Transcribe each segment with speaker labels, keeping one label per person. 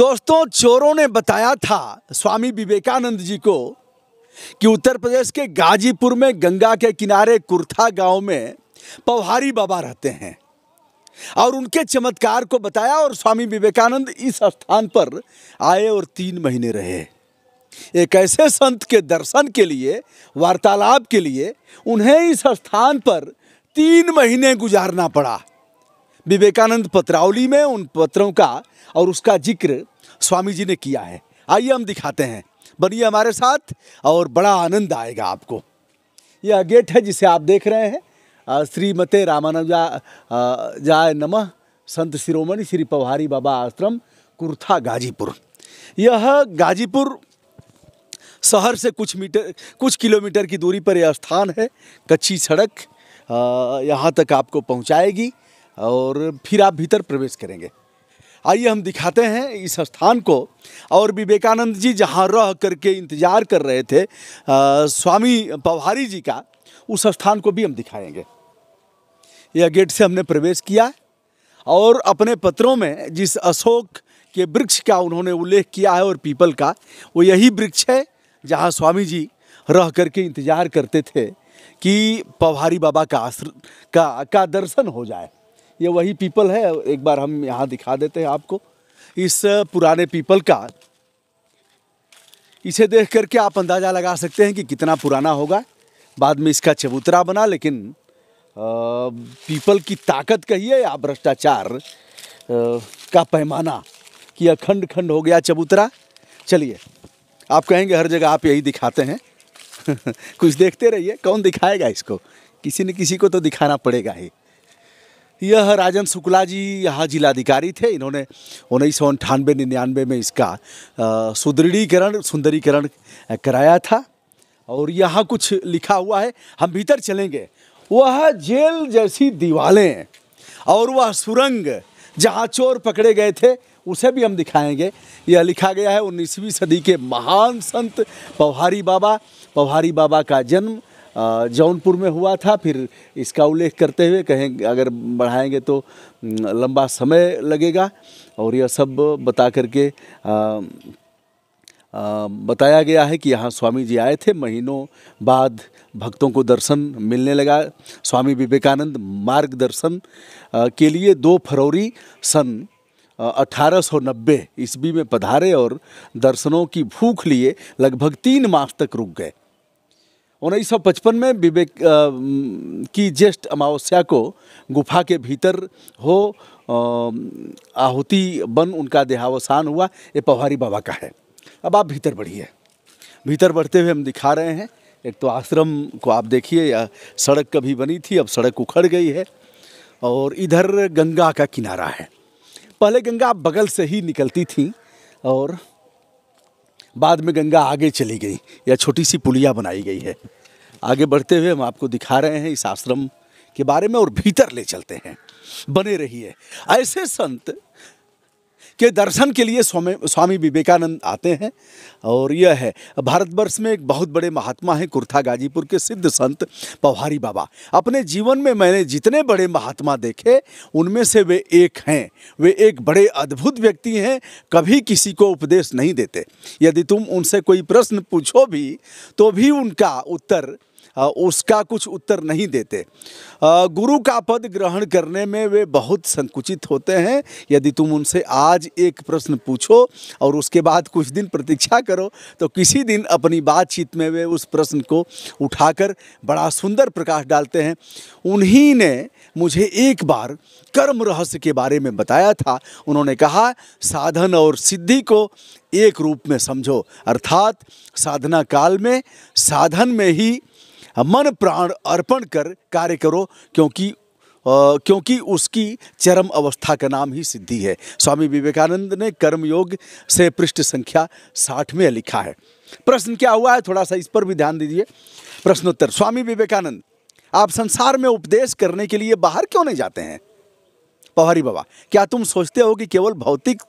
Speaker 1: दोस्तों चोरों ने बताया था स्वामी विवेकानंद जी को कि उत्तर प्रदेश के गाजीपुर में गंगा के किनारे कुर्था गांव में पवहारी बाबा रहते हैं और उनके चमत्कार को बताया और स्वामी विवेकानंद इस स्थान पर आए और तीन महीने रहे एक ऐसे संत के दर्शन के लिए वार्तालाप के लिए उन्हें इस स्थान पर तीन महीने गुजारना पड़ा विवेकानंद पत्रावली में उन पत्रों का और उसका जिक्र स्वामी जी ने किया है आइए हम दिखाते हैं बनिए हमारे साथ और बड़ा आनंद आएगा आपको यह गेट है जिसे आप देख रहे हैं श्रीमते रामानुजा जाय नमः संत शिरोमणि श्री पवारी बाबा आश्रम कुर्था गाजीपुर यह गाजीपुर शहर से कुछ मीटर कुछ किलोमीटर की दूरी पर यह स्थान है कच्ची सड़क यहाँ तक आपको पहुँचाएगी और फिर आप भीतर प्रवेश करेंगे आइए हम दिखाते हैं इस स्थान को और विवेकानंद जी जहाँ रह करके इंतज़ार कर रहे थे आ, स्वामी पवारी जी का उस स्थान को भी हम दिखाएंगे यह गेट से हमने प्रवेश किया और अपने पत्रों में जिस अशोक के वृक्ष का उन्होंने उल्लेख किया है और पीपल का वो यही वृक्ष है जहाँ स्वामी जी रह करके इंतज़ार करते थे कि पवारी बाबा का आश्र का का दर्शन हो जाए ये वही पीपल है एक बार हम यहाँ दिखा देते हैं आपको इस पुराने पीपल का इसे देख करके आप अंदाज़ा लगा सकते हैं कि कितना पुराना होगा बाद में इसका चबूतरा बना लेकिन आ, पीपल की ताकत कहिए या भ्रष्टाचार का पैमाना कि अखंड खंड हो गया चबूतरा चलिए आप कहेंगे हर जगह आप यही दिखाते हैं कुछ देखते रहिए कौन दिखाएगा इसको किसी न किसी को तो दिखाना पड़ेगा ही यह राजन शुक्ला जी यहाँ जिलाधिकारी थे इन्होंने उन्नीस सौ अंठानवे निन्यानवे में इसका सुदृढ़ीकरण सुंदरीकरण कराया था और यहाँ कुछ लिखा हुआ है हम भीतर चलेंगे वह जेल जैसी दीवालें और वह सुरंग जहाँ चोर पकड़े गए थे उसे भी हम दिखाएंगे यह लिखा गया है उन्नीसवीं सदी के महान संत पवारी बाबा पवारी बाबा का जन्म जौनपुर में हुआ था फिर इसका उल्लेख करते हुए कहें अगर बढ़ाएंगे तो लंबा समय लगेगा और यह सब बता करके आ, आ, बताया गया है कि यहाँ स्वामी जी आए थे महीनों बाद भक्तों को दर्शन मिलने लगा स्वामी विवेकानंद मार्गदर्शन के लिए दो फरवरी सन 1890 ईस्वी में पधारे और दर्शनों की भूख लिए लगभग तीन माह तक रुक गए उन्नीस सौ पचपन में विवेक की ज्येष्ठ अमावस्या को गुफा के भीतर हो आहुति बन उनका देहावसान हुआ ये पवारी बाबा का है अब आप भीतर बढ़िए भीतर बढ़ते हुए हम दिखा रहे हैं एक तो आश्रम को आप देखिए या सड़क कभी बनी थी अब सड़क उखड़ गई है और इधर गंगा का किनारा है पहले गंगा बगल से ही निकलती थी और बाद में गंगा आगे चली गई या छोटी सी पुलिया बनाई गई है आगे बढ़ते हुए हम आपको दिखा रहे हैं इस आश्रम के बारे में और भीतर ले चलते हैं बने रहिए है। ऐसे संत के दर्शन के लिए स्वामी स्वामी विवेकानंद आते हैं और यह है भारतवर्ष में एक बहुत बड़े महात्मा हैं कुर्था गाजीपुर के सिद्ध संत पवारी बाबा अपने जीवन में मैंने जितने बड़े महात्मा देखे उनमें से वे एक हैं वे एक बड़े अद्भुत व्यक्ति हैं कभी किसी को उपदेश नहीं देते यदि तुम उनसे कोई प्रश्न पूछो भी तो भी उनका उत्तर उसका कुछ उत्तर नहीं देते गुरु का पद ग्रहण करने में वे बहुत संकुचित होते हैं यदि तुम उनसे आज एक प्रश्न पूछो और उसके बाद कुछ दिन प्रतीक्षा करो तो किसी दिन अपनी बातचीत में वे उस प्रश्न को उठाकर बड़ा सुंदर प्रकाश डालते हैं उन्हीं ने मुझे एक बार कर्म रहस्य के बारे में बताया था उन्होंने कहा साधन और सिद्धि को एक रूप में समझो अर्थात साधना काल में साधन में ही मन प्राण अर्पण कर कार्य करो क्योंकि आ, क्योंकि उसकी चरम अवस्था का नाम ही सिद्धि है स्वामी विवेकानंद ने कर्मयोग से पृष्ठ संख्या साठ में लिखा है प्रश्न क्या हुआ है थोड़ा सा इस पर भी ध्यान दीजिए प्रश्नोत्तर स्वामी विवेकानंद आप संसार में उपदेश करने के लिए बाहर क्यों नहीं जाते हैं पहरी बाबा क्या तुम सोचते हो कि केवल भौतिक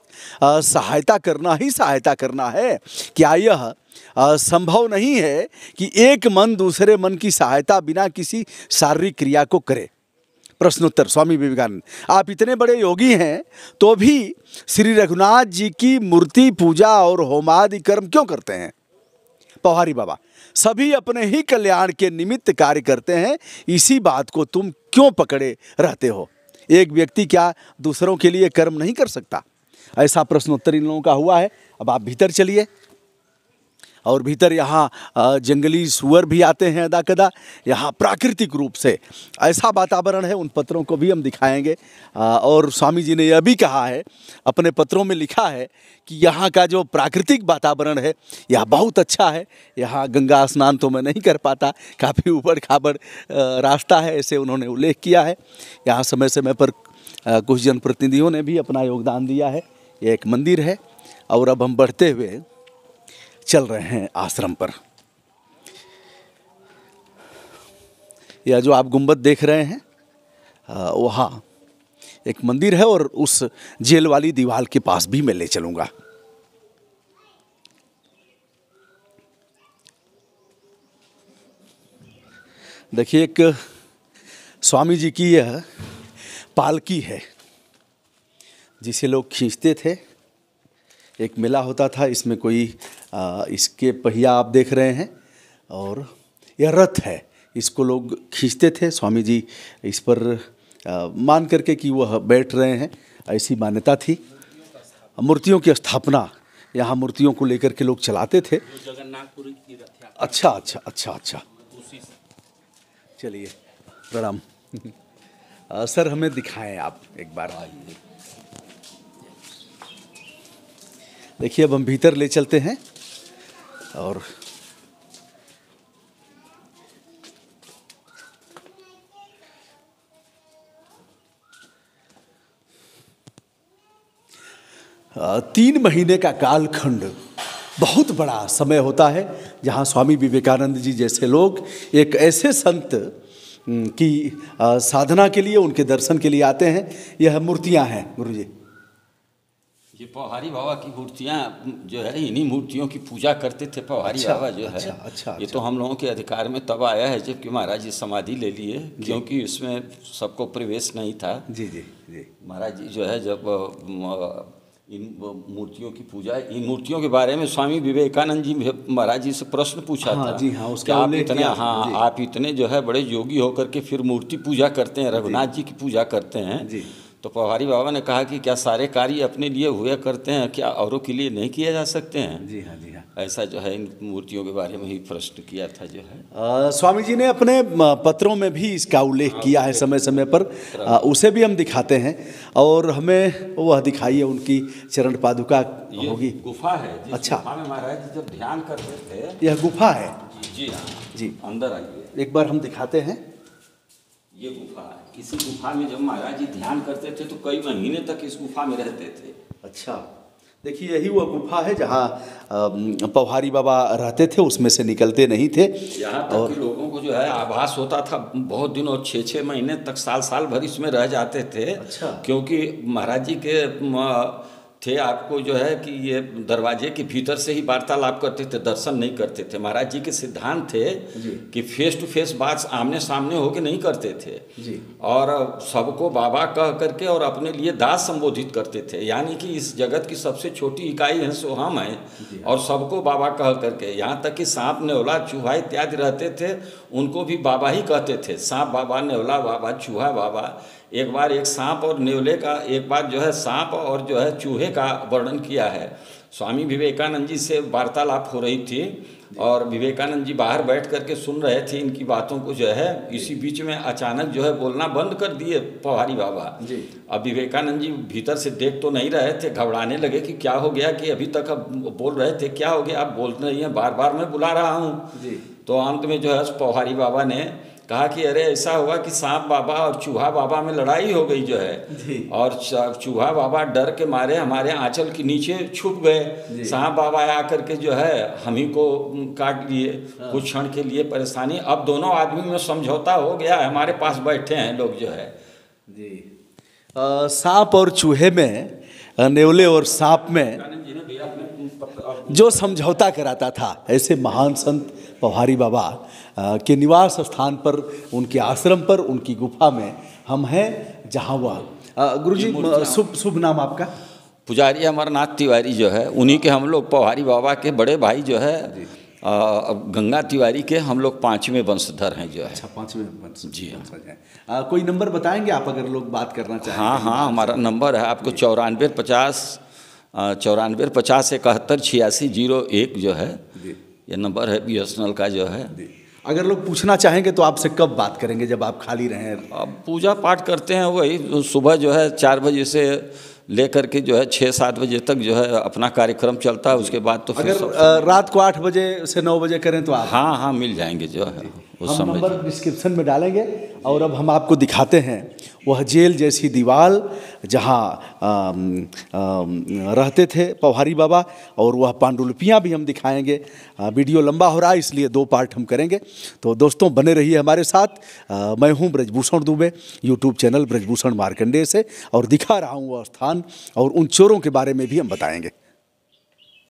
Speaker 1: सहायता करना ही सहायता करना है क्या यह संभव नहीं है कि एक मन दूसरे मन की सहायता बिना किसी शारीरिक क्रिया को करे प्रश्नोत्तर स्वामी विवेकानंद आप इतने बड़े योगी हैं तो भी श्री रघुनाथ जी की मूर्ति पूजा और होमादि कर्म क्यों करते हैं पवारी बाबा सभी अपने ही कल्याण के निमित्त कार्य करते हैं इसी बात को तुम क्यों पकड़े रहते हो एक व्यक्ति क्या दूसरों के लिए कर्म नहीं कर सकता ऐसा प्रश्नोत्तर इन लोगों का हुआ है अब आप भीतर चलिए और भीतर यहाँ जंगली सुअर भी आते हैं अदा कदा यहाँ प्राकृतिक रूप से ऐसा वातावरण है उन पत्रों को भी हम दिखाएंगे और स्वामी जी ने यह भी कहा है अपने पत्रों में लिखा है कि यहाँ का जो प्राकृतिक वातावरण है यह बहुत अच्छा है यहाँ गंगा स्नान तो मैं नहीं कर पाता काफ़ी ऊबड़ खाबड़ रास्ता है ऐसे उन्होंने उल्लेख किया है यहाँ समय समय पर कुछ जनप्रतिनिधियों ने भी अपना योगदान दिया है ये एक मंदिर है और अब हम बढ़ते हुए चल रहे हैं आश्रम पर यह जो आप गुंबद देख रहे हैं वहाँ एक मंदिर है और उस जेल वाली दीवार के पास भी मैं ले चलूँगा देखिए एक स्वामी जी की यह पालकी है जिसे लोग खींचते थे एक मेला होता था इसमें कोई आ, इसके पहिया आप देख रहे हैं और यह रथ है इसको लोग खींचते थे स्वामी जी इस पर आ, मान करके कि वह बैठ रहे हैं ऐसी मान्यता थी मूर्तियों की स्थापना यहाँ मूर्तियों को लेकर के लोग चलाते थे अच्छा अच्छा अच्छा अच्छा चलिए प्रणाम सर हमें दिखाएं आप एक बार आइए देखिए अब हम भीतर ले चलते हैं और तीन महीने का कालखंड बहुत बड़ा समय होता है जहाँ स्वामी विवेकानंद जी जैसे लोग एक ऐसे संत की साधना के लिए उनके दर्शन के लिए आते हैं यह मूर्तियाँ हैं गुरु जी
Speaker 2: ये पौहारी बाबा की मूर्तियाँ जो है इन्हीं मूर्तियों की पूजा करते थे पौहारी अच्छा, बाबा जो है अच्छा, अच्छा, ये तो अच्छा। हम लोगों के अधिकार में तब आया है जबकि महाराज जी समाधि ले लिए क्योंकि इसमें सबको प्रवेश नहीं था जी जी जी महाराज जी जो है जब इन मूर्तियों की पूजा इन मूर्तियों के बारे में स्वामी विवेकानंद जी महाराज जी से प्रश्न पूछा हाँ, था जी हाँ उसके आप इतने हाँ आप इतने जो है बड़े योगी होकर के फिर मूर्ति पूजा करते हैं रघुनाथ जी की पूजा करते हैं जी तो पौहारी बाबा ने कहा कि क्या सारे कार्य अपने लिए हुए करते हैं क्या औरों के लिए नहीं किए जा सकते हैं जी हाँ जी हाँ ऐसा जो है इन मूर्तियों के बारे में ही प्रश्न किया था जो है
Speaker 1: आ, स्वामी जी ने अपने पत्रों में भी इसका उल्लेख किया है समय समय पर आ, उसे भी हम दिखाते हैं और हमें वह दिखाइए उनकी चरण पादुका होगी
Speaker 2: गुफा है अच्छा महाराज जब ध्यान करते थे यह गुफा है जी हाँ जी अंदर आइए
Speaker 1: एक बार हम दिखाते हैं ये गुफा
Speaker 2: है इसी गुफा में जब महाराज जी ध्यान करते थे तो कई महीने तक इस गुफा में रहते थे अच्छा
Speaker 1: देखिए यही वह गुफा है जहाँ पवारी बाबा रहते थे उसमें से निकलते नहीं थे यहाँ तक और... कि लोगों
Speaker 2: को जो है आभास होता था बहुत दिनों छः छः महीने तक साल साल भर इसमें रह जाते थे अच्छा क्योंकि महाराज जी के थे आपको जो है कि ये दरवाजे के भीतर से ही वार्तालाप करते थे दर्शन नहीं करते थे महाराज जी के सिद्धांत थे कि फेस टू फेस बात आमने सामने होके नहीं करते थे जी। और सबको बाबा कह करके और अपने लिए दास संबोधित करते थे यानी कि इस जगत की सबसे छोटी इकाई है सो हम हैं और सबको बाबा कह करके यहाँ तक कि सांप नेवला चूहा इत्यादि रहते थे उनको भी बाबा ही कहते थे सांप बाबा नेवला बाबा चूहा बाबा एक बार एक सांप और नेवले का एक बार जो है सांप और जो है चूहे का वर्णन किया है स्वामी विवेकानंद जी से वार्तालाप हो रही थी और विवेकानंद जी बाहर बैठ करके सुन रहे थे इनकी बातों को जो है इसी बीच में अचानक जो है बोलना बंद कर दिए पवारी बाबा जी अब विवेकानंद जी भीतर से देख तो नहीं रहे थे घबराने लगे कि क्या हो गया कि अभी तक अब बोल रहे थे क्या हो गया आप बोल रही हैं बार बार मैं बुला रहा हूँ तो अंत में जो है पवारी बाबा ने कहा कि अरे ऐसा हुआ कि सांप बाबा और चूहा बाबा में लड़ाई हो गई जो है और चूहा बाबा डर के मारे हमारे आंचल के नीचे छुप गए सांप बाबा आकर के जो है हम ही को काट लिए हाँ। कुछ क्षण के लिए परेशानी अब दोनों आदमी में समझौता हो गया है हमारे पास बैठे हैं लोग जो है
Speaker 1: जी सांप और चूहे में नेवले और सांप में जो समझौता कराता था ऐसे महान संत पवारी बाबा के निवास स्थान पर उनके आश्रम पर उनकी गुफा में हम हैं जहाँ वह गुरु जी शुभ शुभ नाम आपका
Speaker 2: पुजारी अमरनाथ तिवारी जो है उन्हीं के हम लोग पवारी बाबा के बड़े भाई जो है अब गंगा तिवारी के हम लोग पाँचवें वंशधर हैं जो है अच्छा पाँचवें वंश जी
Speaker 1: हाँ कोई नंबर बताएंगे आप अगर लोग बात करना चाहें हाँ हाँ
Speaker 2: हमारा नंबर है आपको चौरानवे पचास चौरानवे पचास इकहत्तर छियासी जीरो एक जो है ये नंबर है बी एस एन एल का जो है
Speaker 1: अगर लोग पूछना चाहेंगे तो आपसे कब बात करेंगे जब आप खाली रहें अब पूजा पाठ
Speaker 2: करते हैं वही सुबह जो है चार बजे से लेकर के जो है छः सात बजे तक जो है अपना कार्यक्रम चलता है उसके बाद तो फिर अगर
Speaker 1: रात को आठ बजे से नौ बजे करें तो आप हाँ हाँ मिल
Speaker 2: जाएंगे जो है
Speaker 1: उस हम नंबर डिस्क्रिप्शन में डालेंगे और अब हम आपको दिखाते हैं वह जेल जैसी दीवार जहाँ रहते थे पवारी बाबा और वह पांडुलिपियाँ भी हम दिखाएंगे वीडियो लंबा हो रहा है इसलिए दो पार्ट हम करेंगे तो दोस्तों बने रहिए हमारे साथ आ, मैं हूँ ब्रजभूषण दुबे यूट्यूब चैनल ब्रजभूषण मार्कंडे से और दिखा रहा हूँ वह स्थान और उन चोरों के बारे में भी हम बताएंगे